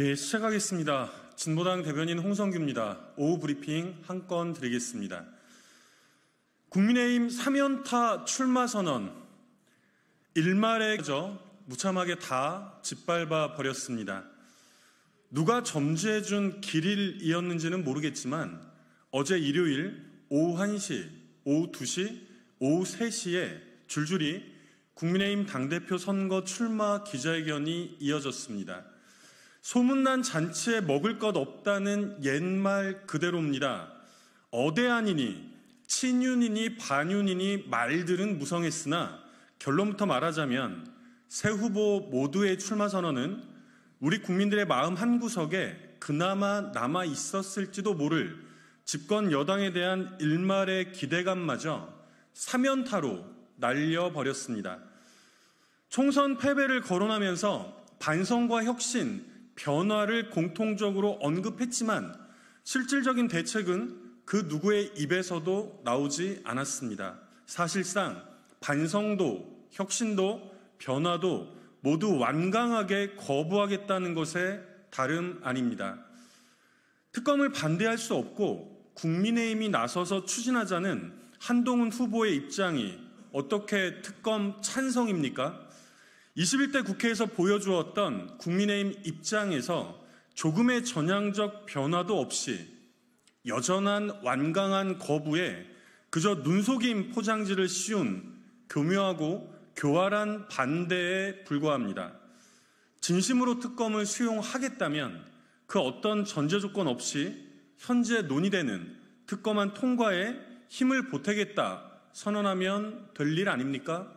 예, 시작하겠습니다. 진보당 대변인 홍성규입니다. 오후 브리핑 한 건 드리겠습니다. 국민의힘 3연타 출마 선언 일말에 저 무참하게 다 짓밟아 버렸습니다. 누가 점지해준 길일이었는지는 모르겠지만 어제 일요일 오후 1시, 오후 2시, 오후 3시에 줄줄이 국민의힘 당대표 선거 출마 기자회견이 이어졌습니다. 소문난 잔치에 먹을 것 없다는 옛말 그대로입니다. 어대한이니 친윤이니 반윤이니 말들은 무성했으나 결론부터 말하자면 새 후보 모두의 출마 선언은 우리 국민들의 마음 한 구석에 그나마 남아 있었을지도 모를 집권 여당에 대한 일말의 기대감마저 사면타로 날려버렸습니다. 총선 패배를 거론하면서 반성과 혁신, 변화를 공통적으로 언급했지만 실질적인 대책은 그 누구의 입에서도 나오지 않았습니다. 사실상 반성도 혁신도 변화도 모두 완강하게 거부하겠다는 것에 다름 아닙니다. 특검을 반대할 수 없고 국민의힘이 나서서 추진하자는 한동훈 후보의 입장이 어떻게 특검 찬성입니까? 21대 국회에서 보여주었던 국민의힘 입장에서 조금의 전향적 변화도 없이 여전한 완강한 거부에 그저 눈속임 포장지를 씌운 교묘하고 교활한 반대에 불과합니다. 진심으로 특검을 수용하겠다면 그 어떤 전제 조건 없이 현재 논의되는 특검안 통과에 힘을 보태겠다 선언하면 될 일 아닙니까?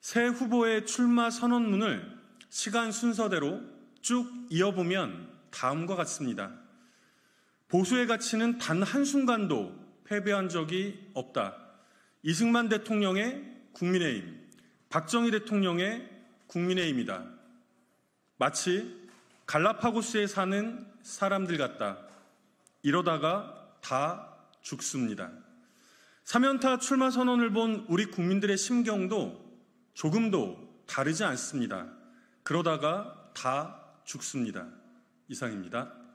새 후보의 출마 선언문을 시간 순서대로 쭉 이어보면 다음과 같습니다. 보수의 가치는 단 한순간도 패배한 적이 없다. 이승만 대통령의 국민의힘, 박정희 대통령의 국민의힘이다. 마치 갈라파고스에 사는 사람들 같다. 이러다가 다 죽습니다. 사면타 출마 선언을 본 우리 국민들의 심경도 조금도 다르지 않습니다. 그러다가 다 죽습니다. 이상입니다.